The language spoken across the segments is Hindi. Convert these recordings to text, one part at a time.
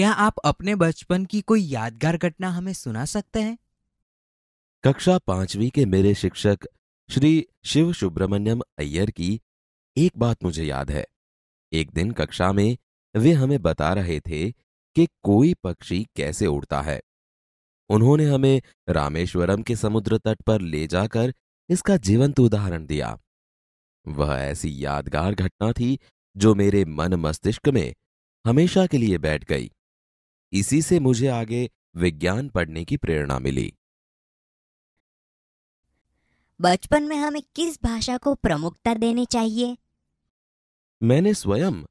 क्या आप अपने बचपन की कोई यादगार घटना हमें सुना सकते हैं कक्षा पांचवी के मेरे शिक्षक श्री शिव सुब्रमण्यम अय्यर की एक बात मुझे याद है एक दिन कक्षा में वे हमें बता रहे थे कि कोई पक्षी कैसे उड़ता है उन्होंने हमें रामेश्वरम के समुद्र तट पर ले जाकर इसका जीवंत उदाहरण दिया वह ऐसी यादगार घटना थी जो मेरे मन मस्तिष्क में हमेशा के लिए बैठ गई इसी से मुझे आगे विज्ञान पढ़ने की प्रेरणा मिली बचपन में हमें किस भाषा को प्रमुखता देनी चाहिए मैंने स्वयं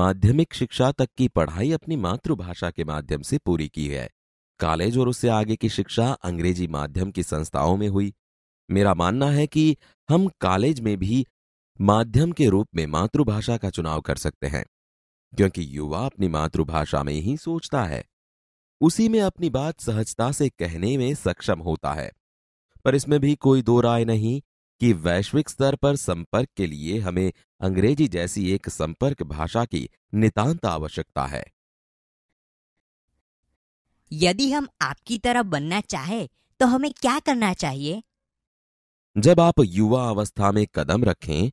माध्यमिक शिक्षा तक की पढ़ाई अपनी मातृभाषा के माध्यम से पूरी की है कॉलेज और उससे आगे की शिक्षा अंग्रेजी माध्यम की संस्थाओं में हुई मेरा मानना है कि हम कॉलेज में भी माध्यम के रूप में मातृभाषा का चुनाव कर सकते हैं क्योंकि युवा अपनी मातृभाषा में ही सोचता है उसी में अपनी बात सहजता से कहने में सक्षम होता है पर इसमें भी कोई दो राय नहीं कि वैश्विक स्तर पर संपर्क के लिए हमें अंग्रेजी जैसी एक संपर्क भाषा की नितांत आवश्यकता है यदि हम आपकी तरह बनना चाहे तो हमें क्या करना चाहिए जब आप युवा अवस्था में कदम रखें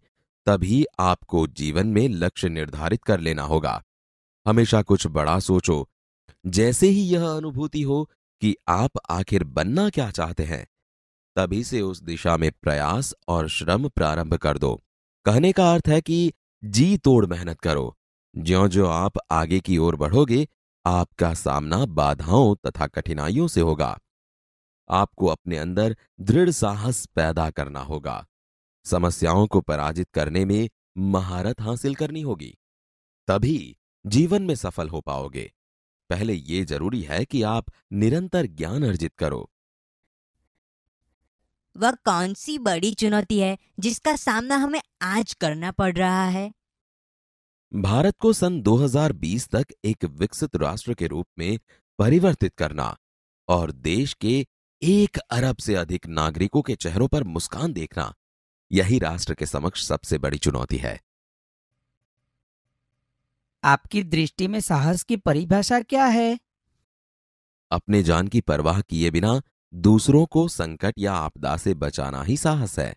तभी आपको जीवन में लक्ष्य निर्धारित कर लेना होगा हमेशा कुछ बड़ा सोचो जैसे ही यह अनुभूति हो कि आप आखिर बनना क्या चाहते हैं तभी से उस दिशा में प्रयास और श्रम प्रारंभ कर दो कहने का अर्थ है कि जी तोड़ मेहनत करो ज्यो ज्यो आप आगे की ओर बढ़ोगे आपका सामना बाधाओं तथा कठिनाइयों से होगा आपको अपने अंदर दृढ़ साहस पैदा करना होगा समस्याओं को पराजित करने में महारत हासिल करनी होगी तभी जीवन में सफल हो पाओगे पहले ये जरूरी है कि आप निरंतर ज्ञान अर्जित करो वह कौन सी बड़ी चुनौती है जिसका सामना हमें आज करना पड़ रहा है भारत को सन 2020 तक एक विकसित राष्ट्र के रूप में परिवर्तित करना और देश के एक अरब से अधिक नागरिकों के चेहरों पर मुस्कान देखना यही राष्ट्र के समक्ष सबसे बड़ी चुनौती है आपकी दृष्टि में साहस की परिभाषा क्या है अपने जान की परवाह किए बिना दूसरों को संकट या आपदा से बचाना ही साहस है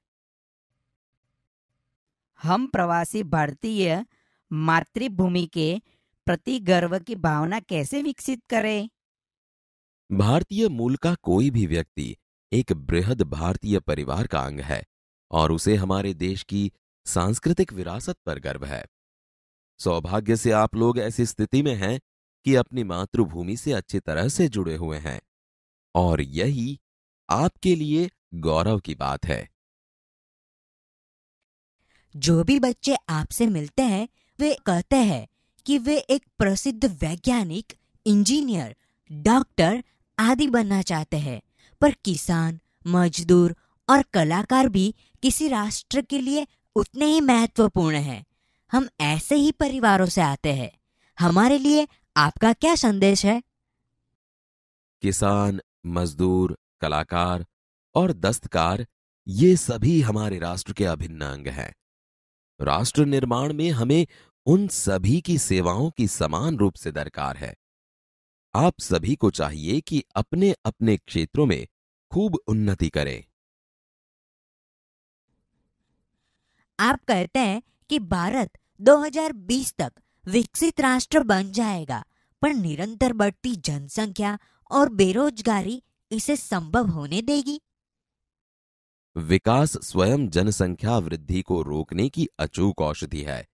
हम प्रवासी भारतीय मातृभूमि के प्रति गर्व की भावना कैसे विकसित करें? भारतीय मूल का कोई भी व्यक्ति एक बृहद भारतीय परिवार का अंग है और उसे हमारे देश की सांस्कृतिक विरासत पर गर्व है सौभाग्य से आप लोग ऐसी स्थिति में हैं कि अपनी मातृभूमि से अच्छी तरह से जुड़े हुए हैं और यही आपके लिए गौरव की बात है जो भी बच्चे आपसे मिलते हैं वे कहते हैं कि वे एक प्रसिद्ध वैज्ञानिक इंजीनियर डॉक्टर आदि बनना चाहते हैं पर किसान मजदूर और कलाकार भी किसी राष्ट्र के लिए उतने ही महत्वपूर्ण हैं हम ऐसे ही परिवारों से आते हैं हमारे लिए आपका क्या संदेश है किसान मजदूर कलाकार और दस्तकार ये सभी हमारे राष्ट्र के अभिन्न अंग हैं राष्ट्र निर्माण में हमें उन सभी की सेवाओं की समान रूप से दरकार है आप सभी को चाहिए कि अपने अपने क्षेत्रों में खूब उन्नति करें आप कहते हैं कि भारत 2020 तक विकसित राष्ट्र बन जाएगा पर निरंतर बढ़ती जनसंख्या और बेरोजगारी इसे संभव होने देगी विकास स्वयं जनसंख्या वृद्धि को रोकने की अचूक औषधि है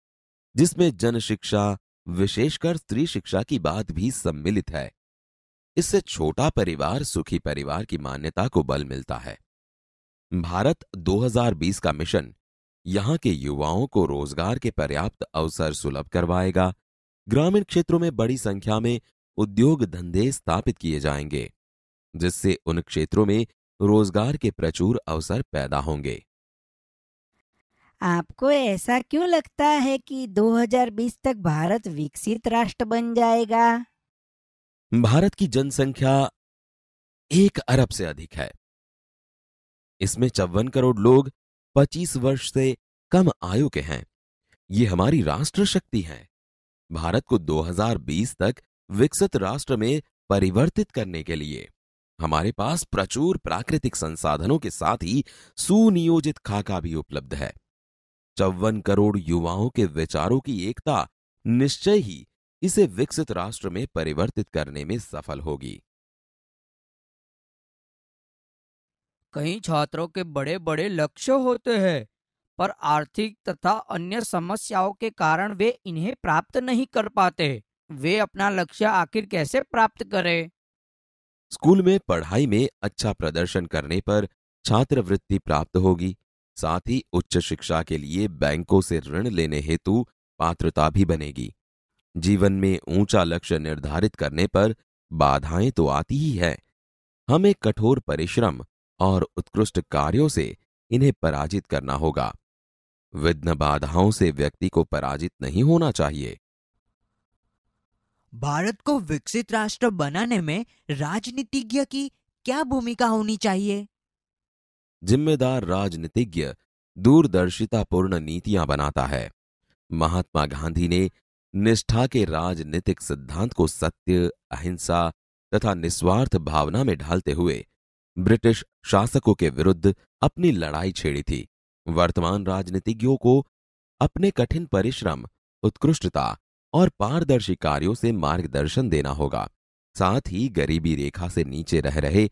जिसमें जन शिक्षा विशेषकर स्त्री शिक्षा की बात भी सम्मिलित है इससे छोटा परिवार सुखी परिवार की मान्यता को बल मिलता है भारत 2020 का मिशन यहाँ के युवाओं को रोजगार के पर्याप्त अवसर सुलभ करवाएगा ग्रामीण क्षेत्रों में बड़ी संख्या में उद्योग धंधे स्थापित किए जाएंगे जिससे उन क्षेत्रों में रोजगार के प्रचुर अवसर पैदा होंगे आपको ऐसा क्यों लगता है कि 2020 तक भारत विकसित राष्ट्र बन जाएगा भारत की जनसंख्या एक अरब से अधिक है इसमें चौवन करोड़ लोग पच्चीस वर्ष से कम आयु के हैं ये हमारी राष्ट्र शक्ति है भारत को 2020 तक विकसित राष्ट्र में परिवर्तित करने के लिए हमारे पास प्रचुर प्राकृतिक संसाधनों के साथ ही सुनियोजित खाका भी उपलब्ध है चौवन करोड़ युवाओं के विचारों की एकता निश्चय ही इसे विकसित राष्ट्र में परिवर्तित करने में सफल होगी कई छात्रों के बड़े बड़े लक्ष्य होते हैं पर आर्थिक तथा अन्य समस्याओं के कारण वे इन्हें प्राप्त नहीं कर पाते वे अपना लक्ष्य आखिर कैसे प्राप्त करें स्कूल में पढ़ाई में अच्छा प्रदर्शन करने पर छात्रवृत्ति प्राप्त होगी साथ ही उच्च शिक्षा के लिए बैंकों से ऋण लेने हेतु पात्रता भी बनेगी जीवन में ऊंचा लक्ष्य निर्धारित करने पर बाधाएं तो आती ही है हमें कठोर परिश्रम और उत्कृष्ट कार्यों से इन्हें पराजित करना होगा विघ्न बाधाओं से व्यक्ति को पराजित नहीं होना चाहिए भारत को विकसित राष्ट्र बनाने में राजनीतिज्ञ की क्या भूमिका होनी चाहिए जिम्मेदार राजनीतिज्ञ दूरदर्शितापूर्ण नीतियां बनाता है महात्मा गांधी ने निष्ठा के राजनीतिक सिद्धांत को सत्य अहिंसा तथा निस्वार्थ भावना में ढालते हुए ब्रिटिश शासकों के विरुद्ध अपनी लड़ाई छेड़ी थी वर्तमान राजनीतिज्ञों को अपने कठिन परिश्रम उत्कृष्टता और पारदर्शी कार्यों से मार्गदर्शन देना होगा साथ ही गरीबी रेखा से नीचे रह रहे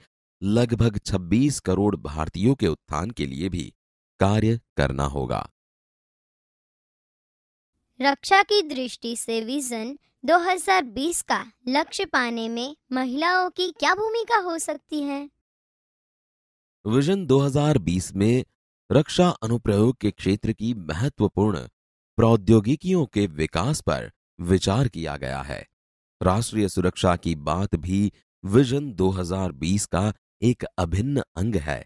लगभग 26 करोड़ भारतीयों के उत्थान के लिए भी कार्य करना होगा रक्षा की दृष्टि से विजन 2020 का लक्ष्य पाने में महिलाओं की क्या भूमिका हो सकती है विजन 2020 में रक्षा अनुप्रयोग के क्षेत्र की महत्वपूर्ण प्रौद्योगिकियों के विकास पर विचार किया गया है राष्ट्रीय सुरक्षा की बात भी विजन 2020 का एक अभिन्न अंग है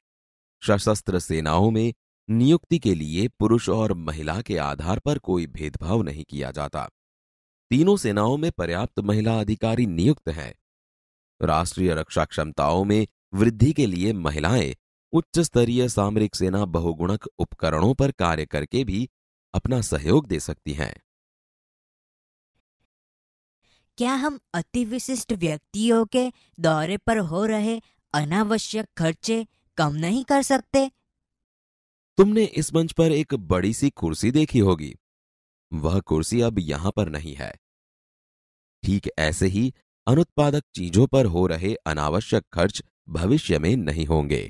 सशस्त्र सेनाओं में नियुक्ति के लिए पुरुष और महिला के आधार पर कोई भेदभाव नहीं किया जाता तीनों सेनाओं में पर्याप्त महिला अधिकारी नियुक्त हैं राष्ट्रीय रक्षा क्षमताओं में वृद्धि के लिए महिलाएं उच्च स्तरीय सामरिक सेना बहुगुणक उपकरणों पर कार्य करके भी अपना सहयोग दे सकती है क्या हम अति विशिष्ट व्यक्तियों के दौरे पर हो रहे अनावश्यक खर्चे कम नहीं कर सकते तुमने इस मंच पर एक बड़ी सी कुर्सी देखी होगी वह कुर्सी अब यहां पर नहीं है ठीक ऐसे ही अनुत्पादक चीजों पर हो रहे अनावश्यक खर्च भविष्य में नहीं होंगे